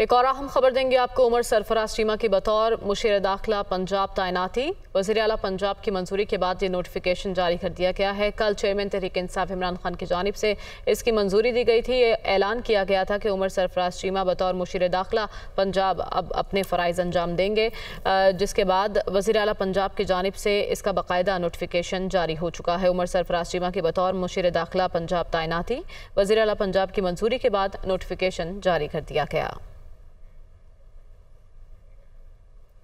एक और अहम खबर देंगे आपको उमर सरफराज चीमा की बतौर मुशीर दाखिला पंजाब तैनाती वजी अला पंजाब की मंजूरी के बाद ये नोटिफिकेशन जारी कर दिया गया है कल चेयरमैन तहरीक इंसाफ इमरान खान की जानब से इसकी मंजूरी दी गई थी ये ऐलान किया गया था कि उमर सरफराज चीमा बतौर मुशीर दाखिला पंजाब अब अपने फ़रज़ अंजाम देंगे जिसके बाद वजी अला पंजाब की जानब से इसका बाकायदा नोटिफिकेशन जारी हो चुका है उमर सरफराज चीमा की बतौर मुशीर दाखिला पंजाब तैनाती वजी अला पंजाब की मंजूरी के बाद नोटिफिकेशन जारी कर दिया गया